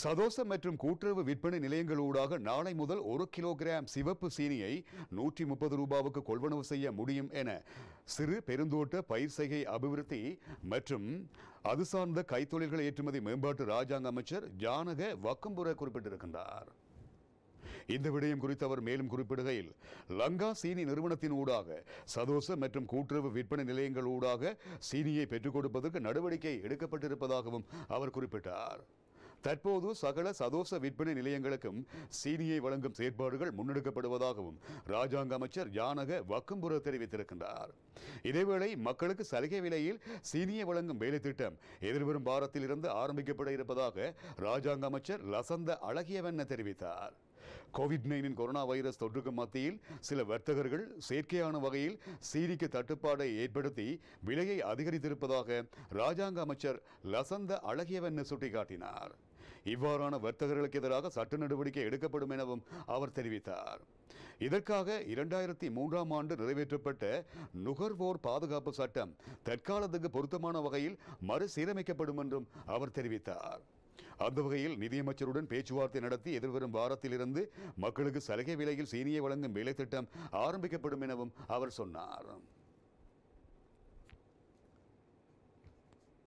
சதோச மற்றும் கூட்டுறவு விற்பனை நிலையங்களூடாக நாளை முதல் ஒரு கிலோகிராம் சிவப்பு சீனியை நூற்றி முப்பது ரூபாவுக்கு கொள்வனவு செய்ய முடியும் என சிறு பெருந்தோட்ட பயிர் செய்கை அபிவிருத்தி மற்றும் அது சார்ந்த கைத்தொழில்கள் ஏற்றுமதி மேம்பாட்டு ராஜாங்க அமைச்சர் ஜானக வக்கம்புர குறிப்பிட்டிருக்கின்றார் இந்த விடயம் குறித்து அவர் மேலும் குறிப்பிடுகையில் லங்கா சீனி நிறுவனத்தின் ஊடாக சதோச மற்றும் கூட்டுறவு விற்பனை நிலையங்கள் ஊடாக சீனியை பெற்றுக் கொடுப்பதற்கு நடவடிக்கை எடுக்கப்பட்டிருப்பதாகவும் அவர் குறிப்பிட்டார் தற்போது சகல சதோச விற்பனை நிலையங்களுக்கும் சீனியை வழங்கும் செயற்பாடுகள் முன்னெடுக்கப்படுவதாகவும் ராஜாங்க அமைச்சர் யானக வக்கம்புர தெரிவித்திருக்கின்றார் இதேவேளை மக்களுக்கு சலுகை விலையில் சீனியை வழங்கும் வேலை திட்டம் எதிர்வரும் வாரத்தில் இருந்து ஆரம்பிக்கப்பட இருப்பதாக ராஜாங்க அமைச்சர் லசந்த அழகியவண்ண தெரிவித்தார் கோவிட் நைன்டீன் கொரோனா வைரஸ் தொற்றுக்கு மத்தியில் சில வர்த்தகர்கள் செயற்கையான வகையில் சீரிக்கு தட்டுப்பாடை ஏற்படுத்தி விலையை அதிகரித்திருப்பதாக ராஜாங்க அமைச்சர் லசந்த அழகியவன் சுட்டிக்காட்டினார் இவ்வாறான வர்த்தகர்களுக்கு எதிராக சட்ட நடவடிக்கை எடுக்கப்படும் எனவும் அவர் தெரிவித்தார் இதற்காக இரண்டாயிரத்தி மூன்றாம் ஆண்டு நிறைவேற்றப்பட்ட நுகர்வோர் பாதுகாப்பு சட்டம் தற்காலத்துக்கு பொருத்தமான வகையில் மறுசீரமைக்கப்படும் என்றும் அவர் தெரிவித்தார் அந்த வகையில் நிதியமைச்சருடன் பேச்சுவார்த்தை நடத்தி எதிர்வரும் வாரத்திலிருந்து மக்களுக்கு சலுகை விலையில் சீனியை வழங்கும் வேலை திட்டம் ஆரம்பிக்கப்படும் எனவும் அவர் சொன்னார்